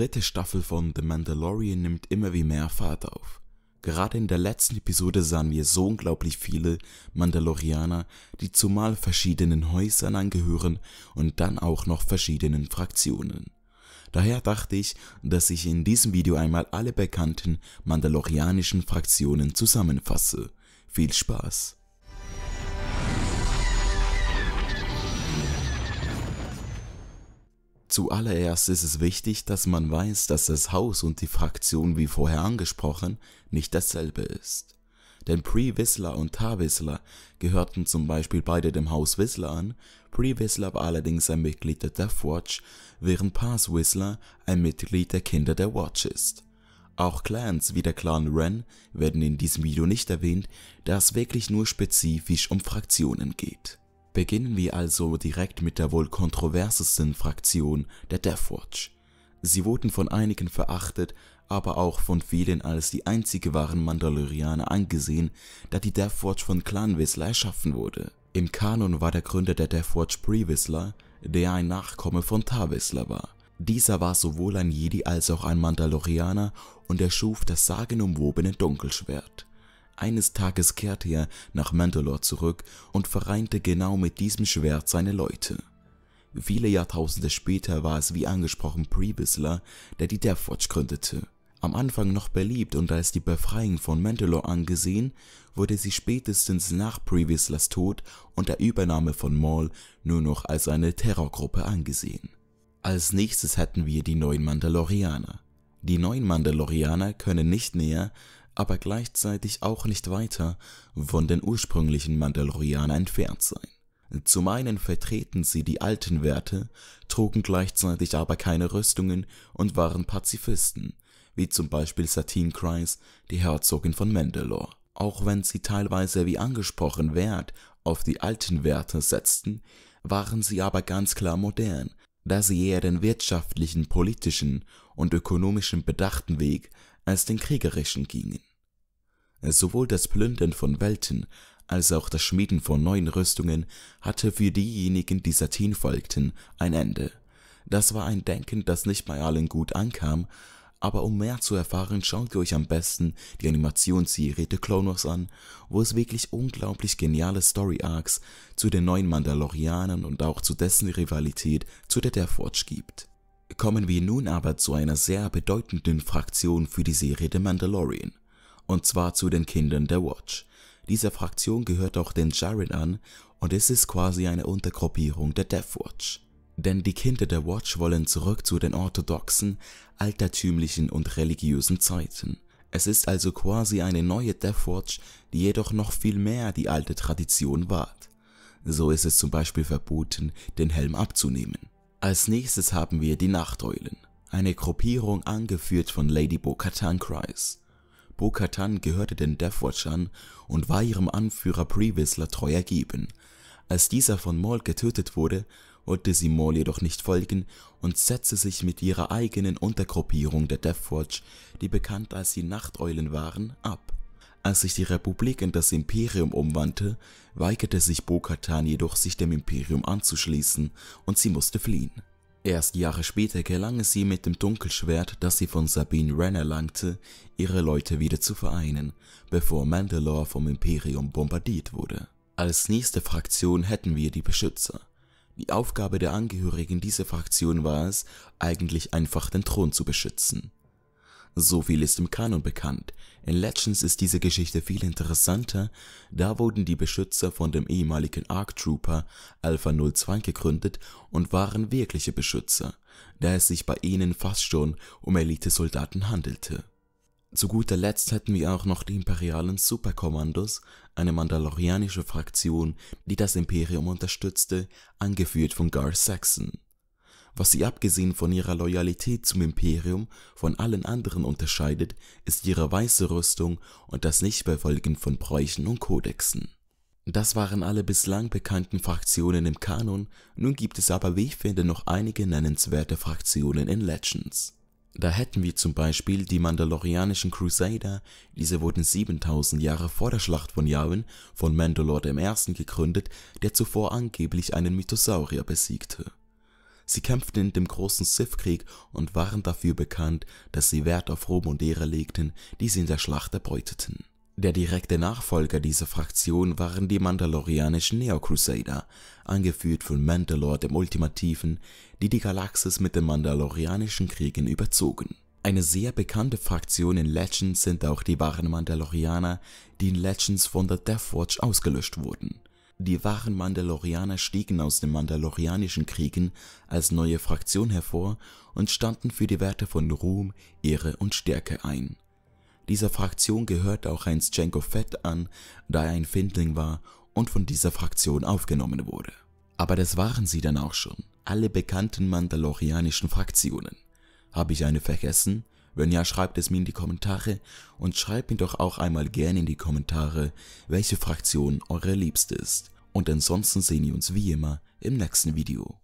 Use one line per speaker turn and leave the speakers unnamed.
dritte Staffel von The Mandalorian nimmt immer wie mehr Fahrt auf. Gerade in der letzten Episode sahen wir so unglaublich viele Mandalorianer, die zumal verschiedenen Häusern angehören und dann auch noch verschiedenen Fraktionen. Daher dachte ich, dass ich in diesem Video einmal alle bekannten mandalorianischen Fraktionen zusammenfasse. Viel Spaß! Zuallererst ist es wichtig, dass man weiß, dass das Haus und die Fraktion wie vorher angesprochen nicht dasselbe ist. Denn Pre Whistler und Tar Whistler gehörten zum Beispiel beide dem Haus Whistler an, Pre Whistler war allerdings ein Mitglied der Deathwatch, während Pass Whistler ein Mitglied der Kinder der Watch ist. Auch Clans wie der Clan Ren werden in diesem Video nicht erwähnt, da es wirklich nur spezifisch um Fraktionen geht. Beginnen wir also direkt mit der wohl kontroversesten Fraktion der Deathwatch. Sie wurden von einigen verachtet, aber auch von vielen als die einzige wahren Mandalorianer angesehen, da die Deathwatch von Clan Whistler erschaffen wurde. Im Kanon war der Gründer der Deathwatch Pre Whistler, der ein Nachkomme von Tar Whistler war. Dieser war sowohl ein Jedi als auch ein Mandalorianer und erschuf das sagenumwobene Dunkelschwert. Eines Tages kehrte er nach Mandalore zurück und vereinte genau mit diesem Schwert seine Leute. Viele Jahrtausende später war es wie angesprochen Previsler, der die Death Watch gründete. Am Anfang noch beliebt und als die Befreiung von Mandalore angesehen, wurde sie spätestens nach Previslers Tod und der Übernahme von Maul nur noch als eine Terrorgruppe angesehen. Als nächstes hätten wir die neuen Mandalorianer. Die neuen Mandalorianer können nicht näher aber gleichzeitig auch nicht weiter von den ursprünglichen Mandalorianern entfernt sein. Zum einen vertreten sie die alten Werte, trugen gleichzeitig aber keine Rüstungen und waren Pazifisten, wie zum Beispiel Satine Kryze, die Herzogin von Mandalore. Auch wenn sie teilweise wie angesprochen Wert auf die alten Werte setzten, waren sie aber ganz klar modern, da sie eher den wirtschaftlichen, politischen und ökonomischen bedachten Weg als den kriegerischen gingen. Sowohl das Plündern von Welten als auch das Schmieden von neuen Rüstungen hatte für diejenigen, die Satin folgten, ein Ende. Das war ein Denken, das nicht bei allen gut ankam, aber um mehr zu erfahren, schaut ihr euch am besten die Animationsserie The Clone Wars an, wo es wirklich unglaublich geniale Story-Arcs zu den neuen Mandalorianern und auch zu dessen Rivalität zu der Death Watch gibt. Kommen wir nun aber zu einer sehr bedeutenden Fraktion für die Serie The Mandalorian und zwar zu den Kindern der Watch. Dieser Fraktion gehört auch den Jarin an und es ist quasi eine Untergruppierung der Death Watch. Denn die Kinder der Watch wollen zurück zu den orthodoxen, altertümlichen und religiösen Zeiten. Es ist also quasi eine neue Death Watch, die jedoch noch viel mehr die alte Tradition wahrt. So ist es zum Beispiel verboten, den Helm abzunehmen. Als nächstes haben wir die Nachteulen, eine Gruppierung angeführt von Lady Bo-Katan Kryce. Bo-Katan gehörte den Deathwatchern und war ihrem Anführer Pre-Whistler treu ergeben. Als dieser von Maul getötet wurde, wollte sie Maul jedoch nicht folgen und setzte sich mit ihrer eigenen Untergruppierung der Deathwatch, die bekannt als die Nachteulen waren, ab. Als sich die Republik in das Imperium umwandte, weigerte sich Bo-Katan jedoch, sich dem Imperium anzuschließen und sie musste fliehen. Erst Jahre später gelang es ihr mit dem Dunkelschwert, das sie von Sabine Wren erlangte, ihre Leute wieder zu vereinen, bevor Mandalore vom Imperium bombardiert wurde. Als nächste Fraktion hätten wir die Beschützer. Die Aufgabe der Angehörigen dieser Fraktion war es, eigentlich einfach den Thron zu beschützen. So viel ist im Kanon bekannt. In Legends ist diese Geschichte viel interessanter, da wurden die Beschützer von dem ehemaligen ARC Trooper Alpha 02 gegründet und waren wirkliche Beschützer, da es sich bei ihnen fast schon um Elite-Soldaten handelte. Zu guter Letzt hätten wir auch noch die imperialen Superkommandos, eine mandalorianische Fraktion, die das Imperium unterstützte, angeführt von Gar Saxon. Was sie abgesehen von ihrer Loyalität zum Imperium von allen anderen unterscheidet, ist ihre weiße Rüstung und das Nichtbefolgen von Bräuchen und Kodexen. Das waren alle bislang bekannten Fraktionen im Kanon, nun gibt es aber wie ich finde noch einige nennenswerte Fraktionen in Legends. Da hätten wir zum Beispiel die Mandalorianischen Crusader, diese wurden 7000 Jahre vor der Schlacht von Yavin von Mandalore I. gegründet, der zuvor angeblich einen Mythosaurier besiegte. Sie kämpften in dem großen Sith-Krieg und waren dafür bekannt, dass sie Wert auf Ruhm und Ehre legten, die sie in der Schlacht erbeuteten. Der direkte Nachfolger dieser Fraktion waren die mandalorianischen Neo-Crusader, angeführt von Mandalore dem Ultimativen, die die Galaxis mit den Mandalorianischen Kriegen überzogen. Eine sehr bekannte Fraktion in Legends sind auch die wahren Mandalorianer, die in Legends von der Death Watch ausgelöscht wurden. Die wahren Mandalorianer stiegen aus den Mandalorianischen Kriegen als neue Fraktion hervor und standen für die Werte von Ruhm, Ehre und Stärke ein. Dieser Fraktion gehört auch einst Jango Fett an, da er ein Findling war und von dieser Fraktion aufgenommen wurde. Aber das waren sie dann auch schon, alle bekannten mandalorianischen Fraktionen. Habe ich eine vergessen? Wenn ja, schreibt es mir in die Kommentare und schreibt mir doch auch einmal gerne in die Kommentare, welche Fraktion eure liebste ist. Und ansonsten sehen wir uns wie immer im nächsten Video.